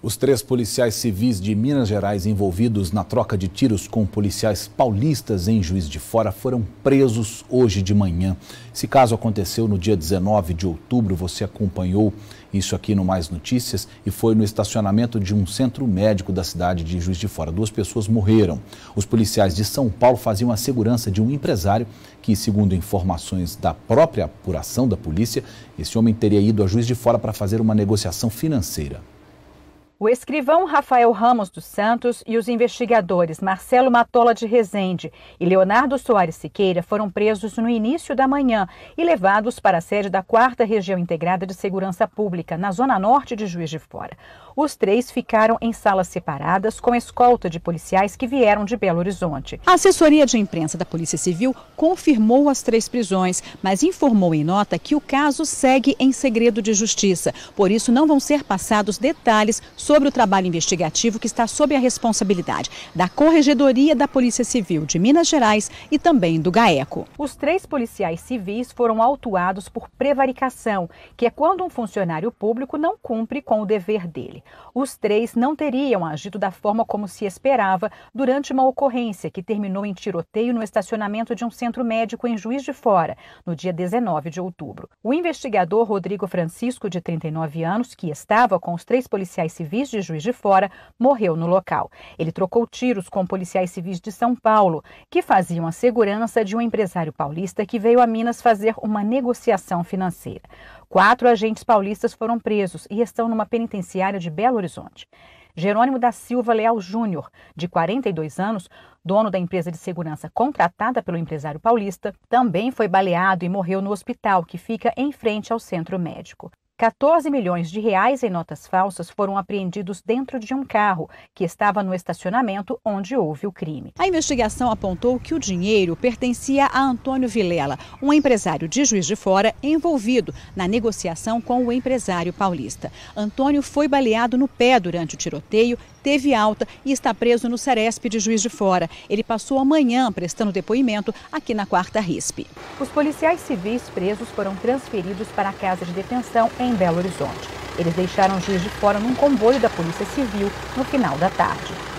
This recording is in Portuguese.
Os três policiais civis de Minas Gerais envolvidos na troca de tiros com policiais paulistas em Juiz de Fora foram presos hoje de manhã. Esse caso aconteceu no dia 19 de outubro. Você acompanhou isso aqui no Mais Notícias e foi no estacionamento de um centro médico da cidade de Juiz de Fora. Duas pessoas morreram. Os policiais de São Paulo faziam a segurança de um empresário que, segundo informações da própria apuração da polícia, esse homem teria ido a Juiz de Fora para fazer uma negociação financeira. O escrivão Rafael Ramos dos Santos e os investigadores Marcelo Matola de Rezende e Leonardo Soares Siqueira foram presos no início da manhã e levados para a sede da 4 Região Integrada de Segurança Pública, na zona norte de Juiz de Fora. Os três ficaram em salas separadas com escolta de policiais que vieram de Belo Horizonte. A assessoria de imprensa da Polícia Civil confirmou as três prisões, mas informou em nota que o caso segue em segredo de justiça. Por isso, não vão ser passados detalhes sobre sobre o trabalho investigativo que está sob a responsabilidade da Corregedoria da Polícia Civil de Minas Gerais e também do GAECO. Os três policiais civis foram autuados por prevaricação, que é quando um funcionário público não cumpre com o dever dele. Os três não teriam agido da forma como se esperava durante uma ocorrência que terminou em tiroteio no estacionamento de um centro médico em Juiz de Fora, no dia 19 de outubro. O investigador Rodrigo Francisco, de 39 anos, que estava com os três policiais civis, civis de Juiz de Fora, morreu no local. Ele trocou tiros com policiais civis de São Paulo, que faziam a segurança de um empresário paulista que veio a Minas fazer uma negociação financeira. Quatro agentes paulistas foram presos e estão numa penitenciária de Belo Horizonte. Jerônimo da Silva Leal Júnior, de 42 anos, dono da empresa de segurança contratada pelo empresário paulista, também foi baleado e morreu no hospital que fica em frente ao centro médico. 14 milhões de reais em notas falsas foram apreendidos dentro de um carro que estava no estacionamento onde houve o crime. A investigação apontou que o dinheiro pertencia a Antônio Vilela, um empresário de Juiz de Fora envolvido na negociação com o empresário paulista. Antônio foi baleado no pé durante o tiroteio, teve alta e está preso no Ceresp de Juiz de Fora. Ele passou amanhã prestando depoimento aqui na Quarta RISP. Os policiais civis presos foram transferidos para a casa de detenção em em Belo Horizonte. Eles deixaram Giz de fora num comboio da Polícia Civil no final da tarde.